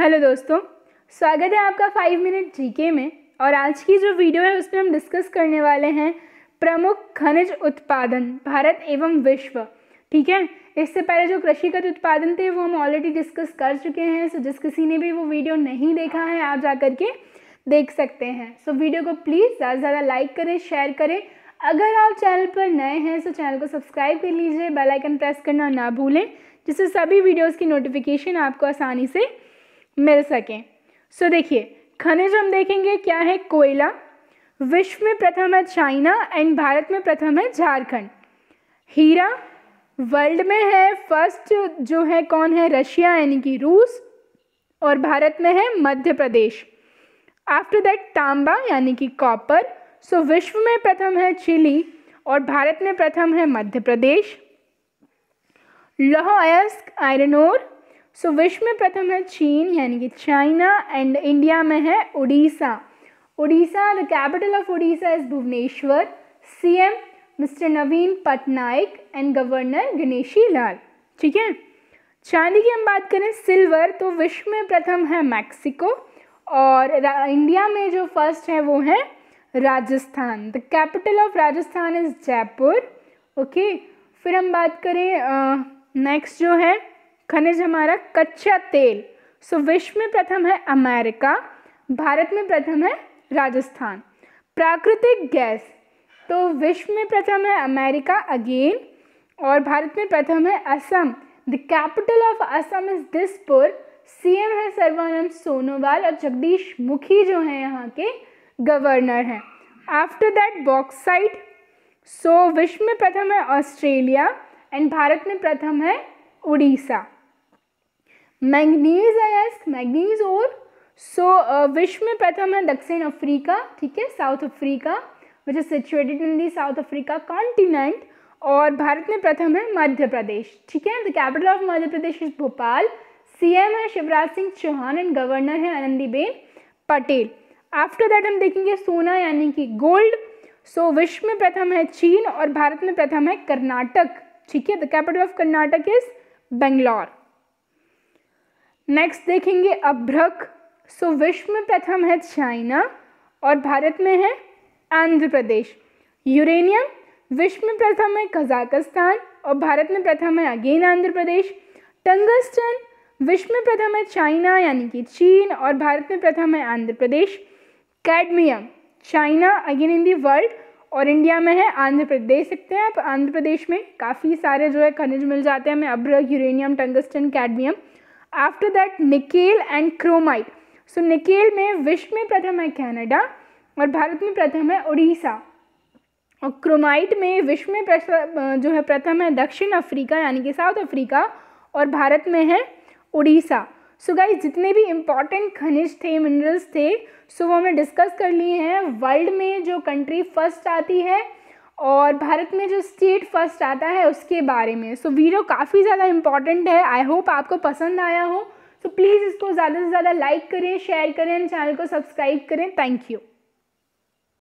hello दोस्तों स्वागत है आपका फाइव मिनट जीके में और आज की जो वीडियो है उसमें हम डिस्कस करने वाले हैं प्रमुख खनिज उत्पादन भारत एवं विश्व ठीक है इससे पहले जो कृषिगत उत्पादन थे वो हम ऑलरेडी डिस्कस कर चुके हैं सो जिस किसी ने भी वो वीडियो नहीं देखा है आप जा कर के देख सकते हैं सो वीडियो को प्लीज़ ज़्यादा से ज़्यादा लाइक करें शेयर करें अगर आप चैनल पर नए हैं तो चैनल को सब्सक्राइब कर लीजिए बेल आइकन प्रेस करना ना भूलें जिससे सभी वीडियोस की नोटिफिकेशन आपको आसानी से मिल सकें सो so, देखिए खनिज हम देखेंगे क्या है कोयला विश्व में प्रथम है चाइना एंड भारत में प्रथम है झारखंड हीरा वर्ल्ड में है फर्स्ट जो है कौन है रशिया यानी कि रूस और भारत में है मध्य प्रदेश आफ्टर दैट तांबा यानी कि कॉपर सो विश्व में प्रथम है चिली और भारत में प्रथम है मध्य प्रदेश लौह अयस्क आयरन सो विश्व में प्रथम है चीन यानी कि चाइना एंड इंडिया में है Orissa Orissa the capital of Orissa is Bhubaneswar CM mister Naveen Patnaik and governor Ganeshi Lal ठीक है चांदी की हम बात करें सिल्वर तो विश्व में प्रथम है मैक्सिको और इंडिया में जो फर्स्ट है वो है Rajasthan the capital of Rajasthan is Jaipur okay फिर हम बात करें नेक्स्ट जो है खनिज हमारा कच्चा तेल सो so, विश्व में प्रथम है अमेरिका भारत में प्रथम है राजस्थान प्राकृतिक गैस तो विश्व में प्रथम है अमेरिका अगेन और भारत में प्रथम है Assam the capital of Assam is Dispur CM है सर्वानंद सोनोवाल और जगदीश मुखी जो हैं यहाँ के गवर्नर हैं आफ्टर दैट बॉक्साइट सो विश्व में प्रथम है ऑस्ट्रेलिया एंड भारत में प्रथम है उड़ीसा मैंगनीज है एस्क मैंगनीज और सो uh, विश्व में प्रथम है दक्षिण अफ्रीका ठीक है south Africa which is situated in the south Africa continent और भारत में प्रथम है मध्य प्रदेश ठीक है the capital of Madhya Pradesh is Bhopal CM है शिवराज सिंह चौहान एंड गवर्नर है आनंदीबेन पटेल आफ्टर दैट हम देखेंगे सोना यानी कि गोल्ड सो विश्व में प्रथम है चीन और भारत में प्रथम है कर्नाटक ठीक है the capital of Karnataka is Bangalore next देखेंगे अभ्रक सो विश्व में प्रथम है चाइना और भारत में है आंध्र प्रदेश यूरेनियम विश्व में प्रथम है कजाकिस्तान और भारत में प्रथम है अगेन आंध्र प्रदेश टंगस्टन विश्व में प्रथम है चाइना यानी कि चीन और भारत में प्रथम है Andhra Pradesh cadmium China again in the world और इंडिया में है आंध्र प्रदेश सकते हैं आप आंध्र प्रदेश में काफ़ी सारे जो है खनिज मिल जाते हैं हमें अभ्रक uranium tungsten cadmium after that nickel and chromite so nickel में विश्व में प्रथम है कैनेडा और भारत में प्रथम है उड़ीसा और क्रोमाइट में विश्व में जो है प्रथम है दक्षिण अफ्रीका यानी कि साउथ अफ्रीका और भारत में है उड़ीसा सो गाइस जितने भी इम्पॉर्टेंट खनिज थे मिनरल्स थे सो वो हमने डिस्कस कर लिए हैं वर्ल्ड में जो कंट्री फर्स्ट आती है और भारत में जो स्टेट फर्स्ट आता है उसके बारे में सो so, वीडियो काफ़ी ज़्यादा इंपॉर्टेंट है आई होप आपको पसंद आया हो सो so, प्लीज़ इसको ज़्यादा से ज़्यादा लाइक करें शेयर करें चैनल को सब्सक्राइब करें थैंक यू